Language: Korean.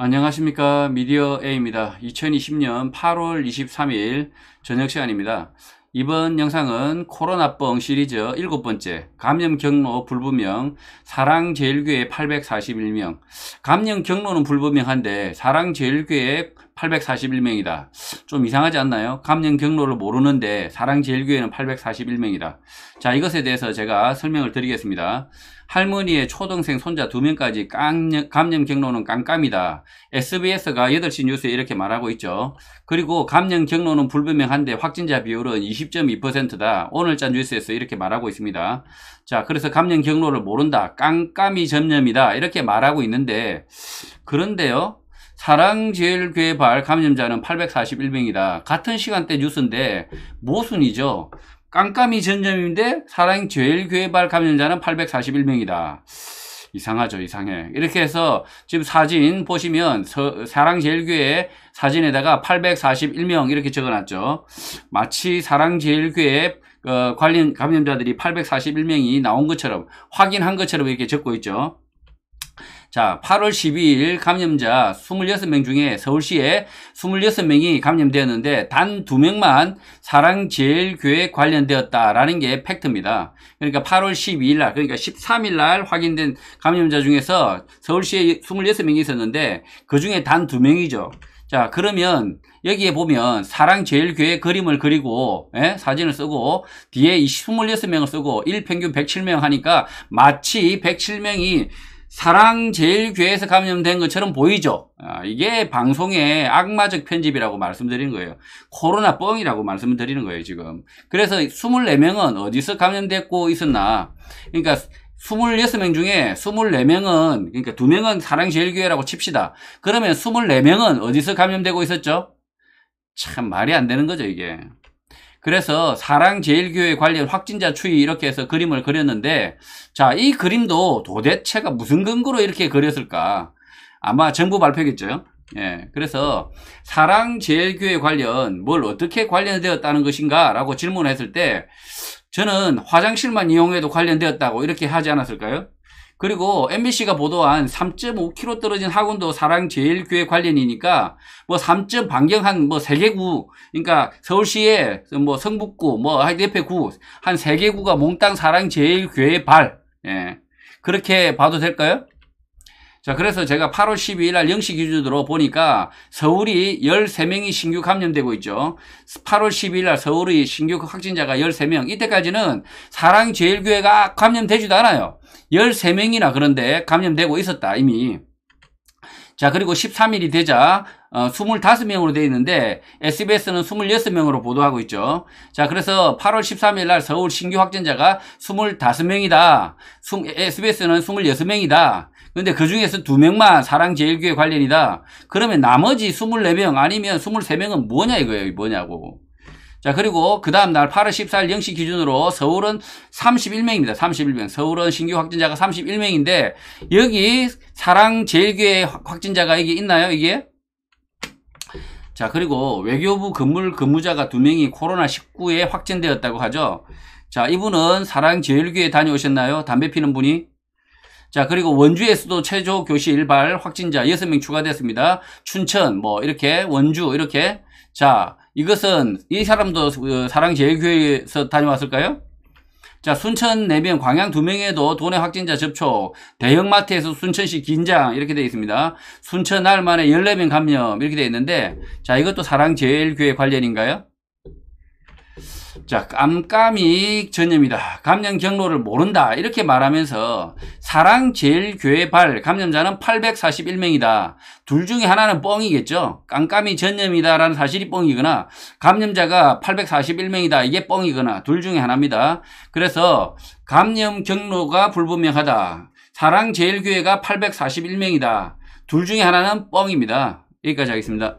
안녕하십니까 미디어 A입니다. 2020년 8월 23일 저녁 시간입니다. 이번 영상은 코로나뻥 시리즈 7번째 감염 경로 불분명 사랑제일교회 841명 감염 경로는 불분명한데 사랑제일교회 841명이다. 좀 이상하지 않나요? 감염 경로를 모르는데 사랑제일교회는 841명이다. 자, 이것에 대해서 제가 설명을 드리겠습니다. 할머니의 초등생 손자 2명까지 깡, 감염 경로는 깜깜이다. SBS가 8시 뉴스에 이렇게 말하고 있죠. 그리고 감염 경로는 불분명한데 확진자 비율은 20.2%다. 오늘자 뉴스에서 이렇게 말하고 있습니다. 자, 그래서 감염 경로를 모른다. 깜깜이 점념이다. 이렇게 말하고 있는데, 그런데요. 사랑제일괴발 감염자는 841명이다. 같은 시간대 뉴스인데 모순이죠. 깜깜이 전점인데 사랑제일괴발 감염자는 841명이다. 이상하죠, 이상해. 이렇게 해서 지금 사진 보시면 사랑제일교회 사진에다가 841명 이렇게 적어놨죠. 마치 사랑제일교회 어, 관련 감염자들이 841명이 나온 것처럼 확인한 것처럼 이렇게 적고 있죠. 자, 8월 12일 감염자 26명 중에 서울시에 26명이 감염되었는데 단 2명만 사랑제일교회 관련되었다라는 게 팩트입니다. 그러니까 8월 12일 날, 그러니까 13일 날 확인된 감염자 중에서 서울시에 26명이 있었는데 그 중에 단 2명이죠. 자, 그러면 여기에 보면 사랑제일교회 그림을 그리고 예? 사진을 쓰고 뒤에 26명을 쓰고 1평균 107명 하니까 마치 107명이 사랑제일교회에서 감염된 것처럼 보이죠. 아, 이게 방송의 악마적 편집이라고 말씀드리는 거예요. 코로나 뻥이라고 말씀드리는 거예요, 지금. 그래서 24명은 어디서 감염됐고 있었나. 그러니까 26명 중에 24명은, 그러니까 2명은 사랑제일교회라고 칩시다. 그러면 24명은 어디서 감염되고 있었죠? 참 말이 안 되는 거죠, 이게. 그래서 사랑제일교회 관련 확진자 추이 이렇게 해서 그림을 그렸는데 자, 이 그림도 도대체가 무슨 근거로 이렇게 그렸을까? 아마 정부 발표겠죠. 예. 그래서 사랑제일교회 관련 뭘 어떻게 관련되었다는 것인가? 라고 질문했을 때 저는 화장실만 이용해도 관련되었다고 이렇게 하지 않았을까요? 그리고 MBC가 보도한 3.5km 떨어진 학원도 사랑제일교회 관련이니까 뭐 3점 반경 한뭐 3개 구 그러니까 서울시의 뭐 성북구 뭐 옆에 구한 3개 구가 몽땅 사랑제일교회 발 예. 그렇게 봐도 될까요? 자, 그래서 제가 8월 12일 날 0시 기준으로 보니까 서울이 13명이 신규 감염되고 있죠. 8월 12일 날 서울의 신규 확진자가 13명. 이때까지는 사랑제일교회가 감염되지도 않아요. 13명이나 그런데 감염되고 있었다, 이미. 자, 그리고 13일이 되자 어, 25명으로 되어 있는데 SBS는 26명으로 보도하고 있죠. 자, 그래서 8월 13일 날 서울 신규 확진자가 25명이다. SBS는 26명이다. 근데 그 중에서 2명만 사랑제일교회 관련이다. 그러면 나머지 24명 아니면 23명은 뭐냐 이거예요. 뭐냐고. 자, 그리고 그 다음날 8월 14일 0시 기준으로 서울은 31명입니다. 31명. 서울은 신규 확진자가 31명인데 여기 사랑제일교회 확진자가 이게 있나요? 이게? 자, 그리고 외교부 건물 근무자가 두명이 코로나19에 확진되었다고 하죠. 자, 이분은 사랑제일교회 다녀오셨나요? 담배 피는 분이? 자, 그리고 원주에서도 최저 교실 일발 확진자 6명 추가됐습니다. 춘천, 뭐, 이렇게, 원주, 이렇게. 자, 이것은 이 사람도 그 사랑제일교회에서 다녀왔을까요? 자, 순천 4명, 광양 2명에도 도내 확진자 접촉, 대형마트에서 순천시 긴장, 이렇게 되어 있습니다. 순천 날 만에 14명 감염, 이렇게 되어 있는데, 자, 이것도 사랑제일교회 관련인가요? 자, 깜깜이 전염이다. 감염 경로를 모른다. 이렇게 말하면서 사랑제일교회 발 감염자는 841명이다. 둘 중에 하나는 뻥이겠죠. 깜깜이 전염이다라는 사실이 뻥이거나 감염자가 841명이다. 이게 뻥이거나 둘 중에 하나입니다. 그래서 감염 경로가 불분명하다. 사랑제일교회가 841명이다. 둘 중에 하나는 뻥입니다. 여기까지 하겠습니다.